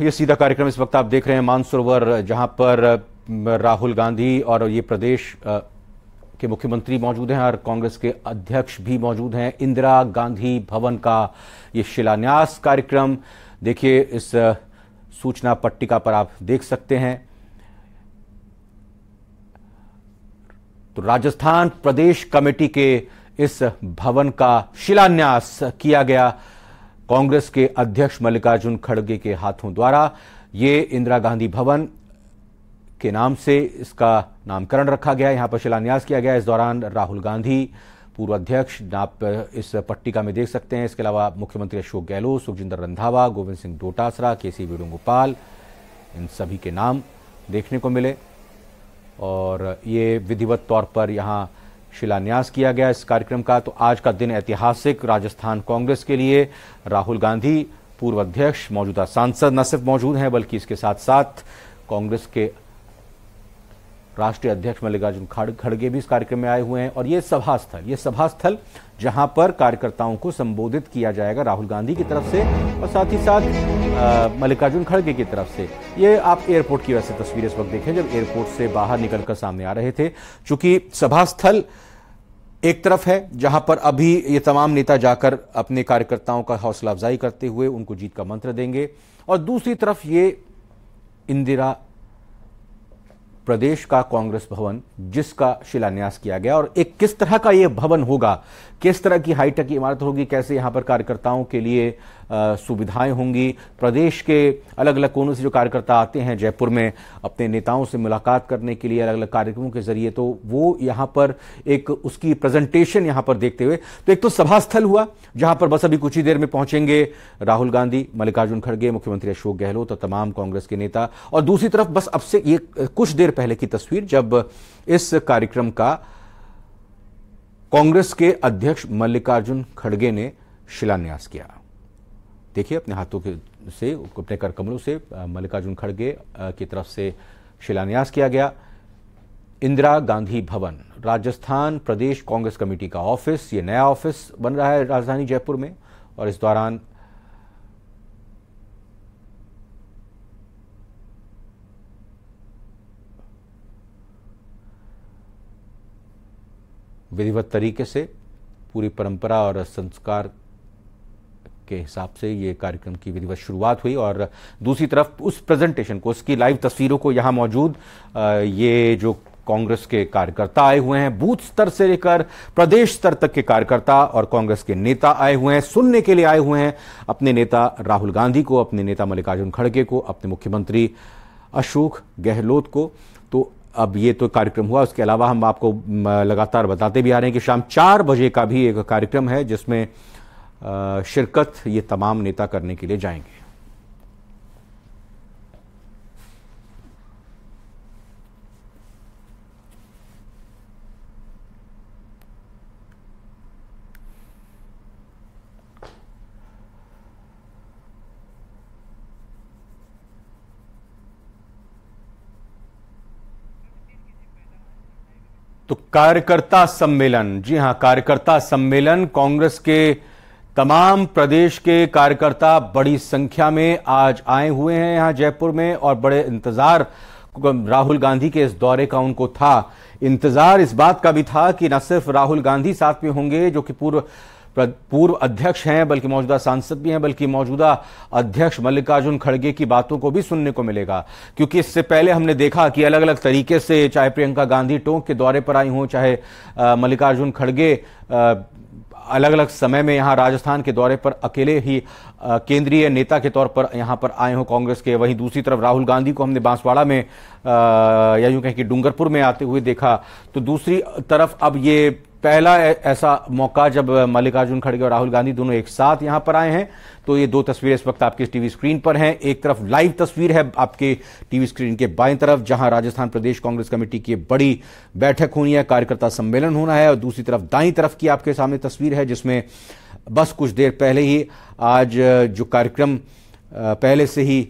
ये सीधा कार्यक्रम इस वक्त आप देख रहे हैं मानसरोवर जहां पर राहुल गांधी और ये प्रदेश के मुख्यमंत्री मौजूद हैं और कांग्रेस के अध्यक्ष भी मौजूद हैं इंदिरा गांधी भवन का ये शिलान्यास कार्यक्रम देखिए इस सूचना पट्टिका पर आप देख सकते हैं तो राजस्थान प्रदेश कमेटी के इस भवन का शिलान्यास किया गया कांग्रेस के अध्यक्ष मल्लिकार्जुन खड़गे के हाथों द्वारा ये इंदिरा गांधी भवन के नाम से इसका नामकरण रखा गया यहां पर शिलान्यास किया गया इस दौरान राहुल गांधी पूर्व अध्यक्ष आप इस पट्टिका में देख सकते हैं इसके अलावा मुख्यमंत्री अशोक गहलोत सुखजिंदर रंधावा गोविंद सिंह डोटासरा के सी वेणुगोपाल इन सभी के नाम देखने को मिले और ये विधिवत तौर पर यहाँ शिलान्यास किया गया इस कार्यक्रम का तो आज का दिन ऐतिहासिक राजस्थान कांग्रेस के लिए राहुल गांधी पूर्व अध्यक्ष मौजूदा सांसद न सिर्फ मौजूद हैं बल्कि इसके साथ साथ कांग्रेस के राष्ट्रीय अध्यक्ष मल्लिकार्जुन खड़गे भी इस कार्यक्रम में आए हुए हैं और ये सभा स्थल ये सभा स्थल जहां पर कार्यकर्ताओं को संबोधित किया जाएगा राहुल गांधी की तरफ से और साथ ही साथ मल्लिकार्जुन खड़गे की तरफ से ये आप एयरपोर्ट की वैसे तस्वीर इस वक्त देखें जब एयरपोर्ट से बाहर निकलकर सामने आ रहे थे चूंकि सभा स्थल एक तरफ है जहां पर अभी ये तमाम नेता जाकर अपने कार्यकर्ताओं का हौसला अफजाई करते हुए उनको जीत का मंत्र देंगे और दूसरी तरफ ये इंदिरा प्रदेश का कांग्रेस भवन जिसका शिलान्यास किया गया और एक किस तरह का यह भवन होगा किस तरह की हाईटेक इमारत होगी कैसे यहां पर कार्यकर्ताओं के लिए सुविधाएं होंगी प्रदेश के अलग अलग कोनों से जो कार्यकर्ता आते हैं जयपुर में अपने नेताओं से मुलाकात करने के लिए अलग अलग कार्यक्रमों के जरिए तो वो यहां पर एक उसकी प्रेजेंटेशन यहां पर देखते हुए तो एक तो सभा स्थल हुआ जहां पर बस अभी कुछ ही देर में पहुंचेंगे राहुल गांधी मल्लिकार्जुन खड़गे मुख्यमंत्री अशोक गहलोत और तमाम कांग्रेस के नेता और दूसरी तरफ बस अब से ये कुछ देर पहले की तस्वीर जब इस कार्यक्रम का कांग्रेस के अध्यक्ष मल्लिकार्जुन खड़गे ने शिलान्यास किया देखिए अपने हाथों के से अपने कर कमलों से मल्लिकार्जुन खड़गे की तरफ से शिलान्यास किया गया इंदिरा गांधी भवन राजस्थान प्रदेश कांग्रेस कमेटी का ऑफिस ये नया ऑफिस बन रहा है राजधानी जयपुर में और इस दौरान विधिवत तरीके से पूरी परंपरा और संस्कार के हिसाब से ये कार्यक्रम की विधिवत शुरुआत हुई और दूसरी तरफ उस प्रेजेंटेशन को उसकी लाइव तस्वीरों को यहाँ मौजूद ये जो कांग्रेस के कार्यकर्ता आए हुए हैं बूथ स्तर से लेकर प्रदेश स्तर तक के कार्यकर्ता और कांग्रेस के नेता आए हुए हैं सुनने के लिए आए हुए हैं अपने नेता राहुल गांधी को अपने नेता मल्लिकार्जुन खड़गे को अपने मुख्यमंत्री अशोक गहलोत को तो अब ये तो कार्यक्रम हुआ उसके अलावा हम आपको लगातार बताते भी आ रहे हैं कि शाम चार बजे का भी एक कार्यक्रम है जिसमें शिरकत ये तमाम नेता करने के लिए जाएंगे तो कार्यकर्ता सम्मेलन जी हां कार्यकर्ता सम्मेलन कांग्रेस के तमाम प्रदेश के कार्यकर्ता बड़ी संख्या में आज आए हुए हैं यहां जयपुर में और बड़े इंतजार राहुल गांधी के इस दौरे का उनको था इंतजार इस बात का भी था कि न सिर्फ राहुल गांधी साथ में होंगे जो कि पूर्व पूर्व अध्यक्ष हैं बल्कि मौजूदा सांसद भी हैं बल्कि मौजूदा अध्यक्ष मल्लिकार्जुन खड़गे की बातों को भी सुनने को मिलेगा क्योंकि इससे पहले हमने देखा कि अलग अलग तरीके से चाहे प्रियंका गांधी टोंक के दौरे पर आई हों चाहे मल्लिकार्जुन खड़गे अलग अलग समय में यहाँ राजस्थान के दौरे पर अकेले ही केंद्रीय नेता के तौर पर यहाँ पर आए हों कांग्रेस के वहीं दूसरी तरफ राहुल गांधी को हमने बांसवाड़ा में या यूं कहें कि डूंगरपुर में आते हुए देखा तो दूसरी तरफ अब ये पहला ऐसा मौका जब मल्लिकार्जुन खड़गे और राहुल गांधी दोनों एक साथ यहां पर आए हैं तो ये दो तस्वीरें इस वक्त आपकी टीवी स्क्रीन पर हैं एक तरफ लाइव तस्वीर है आपके टीवी स्क्रीन के बाएं तरफ जहां राजस्थान प्रदेश कांग्रेस कमेटी की बड़ी बैठक होनी है कार्यकर्ता सम्मेलन होना है और दूसरी तरफ दाई तरफ की आपके सामने तस्वीर है जिसमें बस कुछ देर पहले ही आज जो कार्यक्रम पहले से ही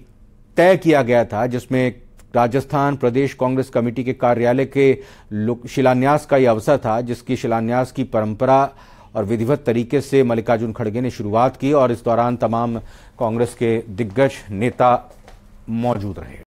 तय किया गया था जिसमें राजस्थान प्रदेश कांग्रेस कमेटी के कार्यालय के शिलान्यास का यह अवसर था जिसकी शिलान्यास की परंपरा और विधिवत तरीके से मल्लिकार्जुन खड़गे ने शुरुआत की और इस दौरान तमाम कांग्रेस के दिग्गज नेता मौजूद रहे